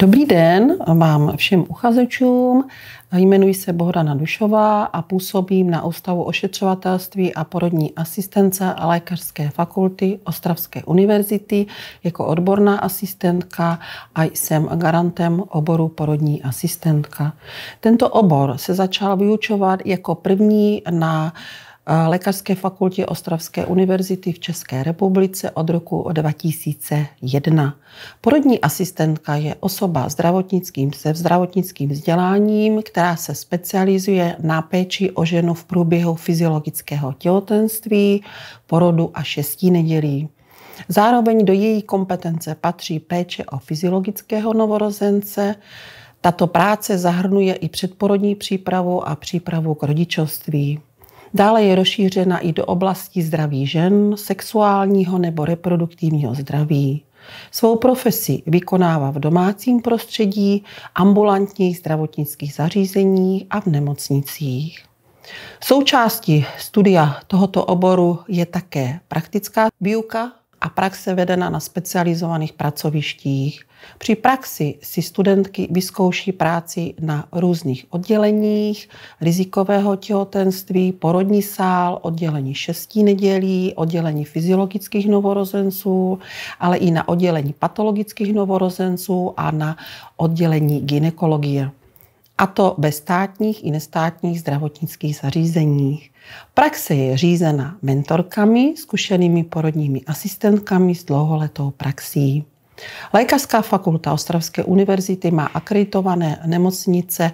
Dobrý den vám všem uchazečům. Jmenuji se Bohdana Dušová a působím na Ústavu ošetřovatelství a porodní asistence Lékařské fakulty Ostravské univerzity jako odborná asistentka a jsem garantem oboru porodní asistentka. Tento obor se začal vyučovat jako první na Lékařské fakultě Ostravské univerzity v České republice od roku 2001. Porodní asistentka je osoba zdravotnickým, se zdravotnickým vzděláním, která se specializuje na péči o ženu v průběhu fyziologického těhotenství, porodu a šestí nedělí. Zároveň do její kompetence patří péče o fyziologického novorozence, tato práce zahrnuje i předporodní přípravu a přípravu k rodičovství. Dále je rozšířena i do oblasti zdraví žen, sexuálního nebo reproduktivního zdraví. Svou profesi vykonává v domácím prostředí, ambulantních zdravotnických zařízeních a v nemocnicích. Součástí studia tohoto oboru je také praktická výuka a praxe vedena na specializovaných pracovištích. Při praxi si studentky vyzkouší práci na různých odděleních rizikového těhotenství, porodní sál, oddělení šestí nedělí, oddělení fyziologických novorozenců, ale i na oddělení patologických novorozenců a na oddělení ginekologie a to ve státních i nestátních zdravotnických zařízeních. Praxe je řízena mentorkami, zkušenými porodními asistentkami s dlouholetou praxí. Lékařská fakulta Ostravské univerzity má akreditované nemocnice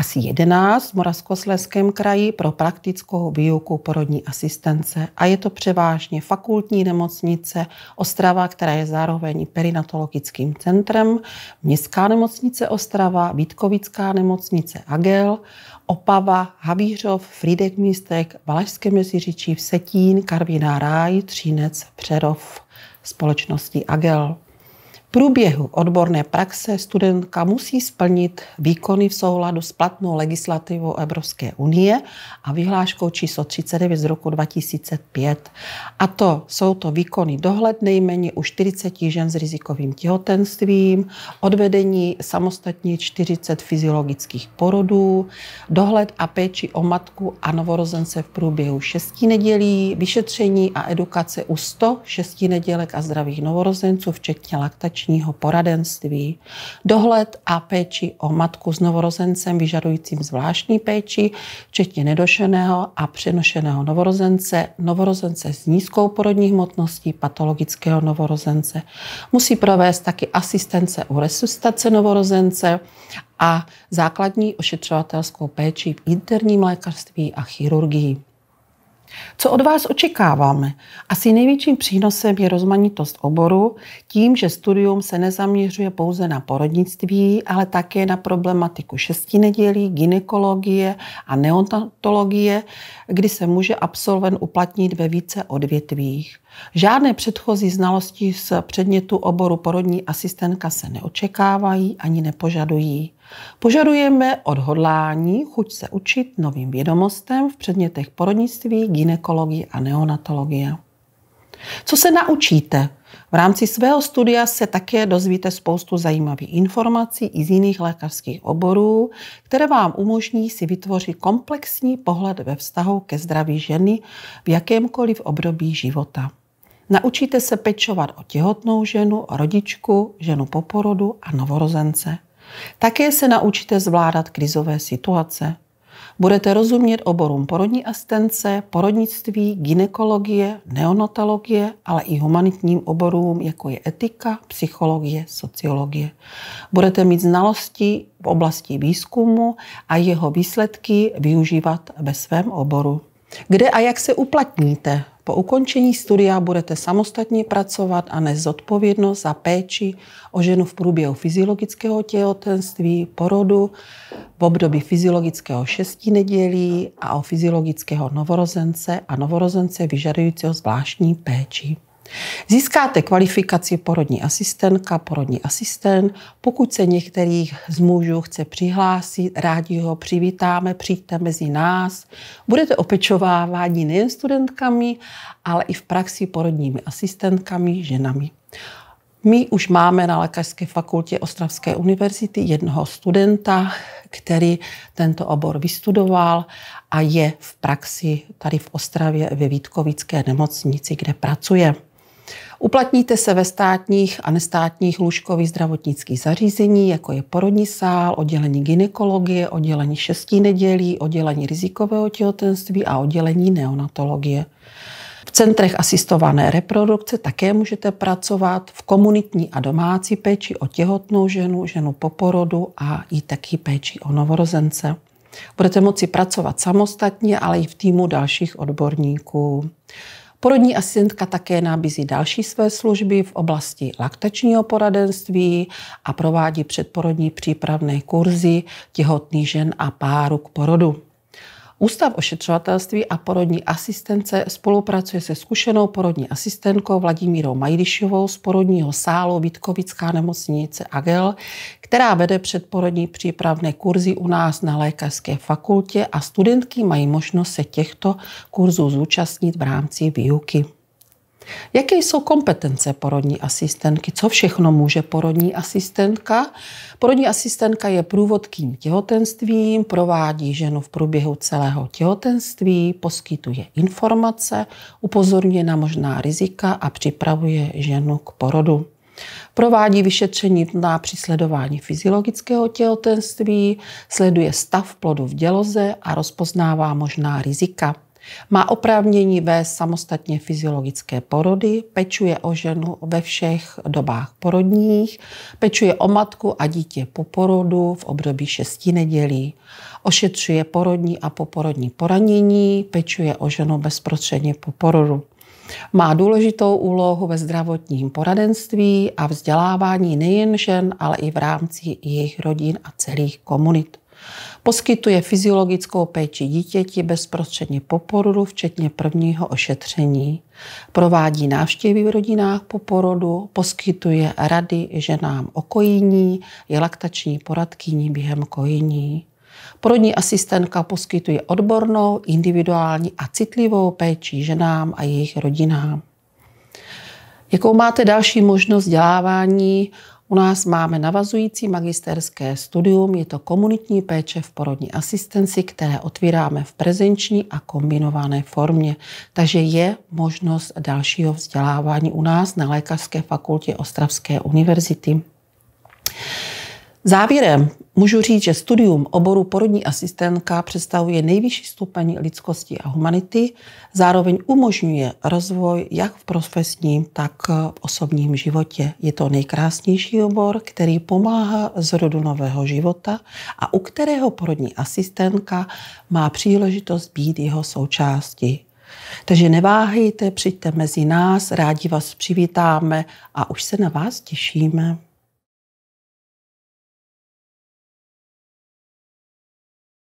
asi 11 v Moravskoslezském kraji pro praktickou výuku porodní asistence a je to převážně fakultní nemocnice Ostrava, která je zároveň perinatologickým centrem, městská nemocnice Ostrava, Vítkovická nemocnice Agel, Opava, Havířov, Frýdek Místek, Valašské Měsířičí, Vsetín, Karviná Ráj, Třínec, Přerov společnosti Agel průběhu odborné praxe studentka musí splnit výkony v souladu s platnou legislativou Evropské unie a vyhláškou číslo 39 z roku 2005. A to jsou to výkony dohled nejméně u 40 žen s rizikovým těhotenstvím, odvedení samostatně 40 fyziologických porodů, dohled a péči o matku a novorozence v průběhu 6 nedělí, vyšetření a edukace u 100 nedělek a zdravých novorozenců, včetně laktačních koncepčního poradenství, dohled a péči o matku s novorozencem vyžadujícím zvláštní péči, včetně nedošeného a přenošeného novorozence, novorozence s nízkou porodní hmotností, patologického novorozence. Musí provést taky asistence u resuscitace novorozence a základní ošetřovatelskou péči v interním lékařství a chirurgii. Co od vás očekáváme? Asi největším přínosem je rozmanitost oboru, tím, že studium se nezaměřuje pouze na porodnictví, ale také na problematiku nedělí, ginekologie a neonatologie, kdy se může absolvent uplatnit ve více odvětvích. Žádné předchozí znalosti z předmětu oboru porodní asistentka se neočekávají ani nepožadují. Požadujeme odhodlání, chuť se učit novým vědomostem v předmětech porodnictví, ginekologie a neonatologie. Co se naučíte? V rámci svého studia se také dozvíte spoustu zajímavých informací i z jiných lékařských oborů, které vám umožní si vytvořit komplexní pohled ve vztahu ke zdraví ženy v jakémkoliv období života. Naučíte se pečovat o těhotnou ženu, rodičku, ženu po porodu a novorozence. Také se naučíte zvládat krizové situace. Budete rozumět oborům porodní asistence, porodnictví, ginekologie, neonatologie, ale i humanitním oborům, jako je etika, psychologie, sociologie. Budete mít znalosti v oblasti výzkumu a jeho výsledky využívat ve svém oboru. Kde a jak se uplatníte? Po ukončení studia budete samostatně pracovat a nést zodpovědnost za péči o ženu v průběhu fyziologického těhotenství, porodu, v období fyziologického nedělí a o fyziologického novorozence a novorozence vyžadujícího zvláštní péči. Získáte kvalifikaci porodní asistentka, porodní asistent. Pokud se některých z mužů chce přihlásit, rádi ho přivítáme, přijďte mezi nás. Budete opečovávání nejen studentkami, ale i v praxi porodními asistentkami, ženami. My už máme na Lékařské fakultě Ostravské univerzity jednoho studenta, který tento obor vystudoval a je v praxi tady v Ostravě ve Vítkovické nemocnici, kde pracuje. Uplatníte se ve státních a nestátních lůžkových zdravotnických zařízení, jako je porodní sál, oddělení ginekologie, oddělení šestí nedělí, oddělení rizikového těhotenství a oddělení neonatologie. V centrech asistované reprodukce také můžete pracovat v komunitní a domácí péči o těhotnou ženu, ženu po porodu a i taky péči o novorozence. Budete moci pracovat samostatně, ale i v týmu dalších odborníků. Porodní asistentka také nabízí další své služby v oblasti laktačního poradenství a provádí předporodní přípravné kurzy těhotných žen a páru k porodu. Ústav ošetřovatelství a porodní asistence spolupracuje se zkušenou porodní asistentkou Vladimírou Majdišovou z porodního sálu Vítkovická nemocnice AGEL, která vede předporodní přípravné kurzy u nás na lékařské fakultě a studentky mají možnost se těchto kurzů zúčastnit v rámci výuky. Jaké jsou kompetence porodní asistentky? Co všechno může porodní asistentka? Porodní asistentka je průvodkým těhotenstvím, provádí ženu v průběhu celého těhotenství, poskytuje informace, upozorňuje na možná rizika a připravuje ženu k porodu. Provádí vyšetření na přisledování fyziologického těhotenství, sleduje stav plodu v děloze a rozpoznává možná rizika. Má oprávnění vést samostatně fyziologické porody, pečuje o ženu ve všech dobách porodních, pečuje o matku a dítě po porodu v období šesti nedělí, ošetřuje porodní a poporodní poranění, pečuje o ženu bezprostředně po porodu. Má důležitou úlohu ve zdravotním poradenství a vzdělávání nejen žen, ale i v rámci jejich rodin a celých komunit. Poskytuje fyziologickou péči dítěti bezprostředně po porodu, včetně prvního ošetření. Provádí návštěvy v rodinách po porodu, poskytuje rady ženám o kojení, je laktační poradkyní během kojení. Porodní asistentka poskytuje odbornou, individuální a citlivou péči ženám a jejich rodinám. Jakou máte další možnost vzdělávání? U nás máme navazující magisterské studium, je to komunitní péče v porodní asistenci, které otvíráme v prezenční a kombinované formě. Takže je možnost dalšího vzdělávání u nás na Lékařské fakultě Ostravské univerzity. Závěrem můžu říct, že studium oboru porodní asistentka představuje nejvyšší stupeň lidskosti a humanity, zároveň umožňuje rozvoj jak v profesním, tak v osobním životě. Je to nejkrásnější obor, který pomáhá zrodu nového života a u kterého porodní asistentka má příležitost být jeho součástí. Takže neváhejte, přijďte mezi nás, rádi vás přivítáme a už se na vás těšíme.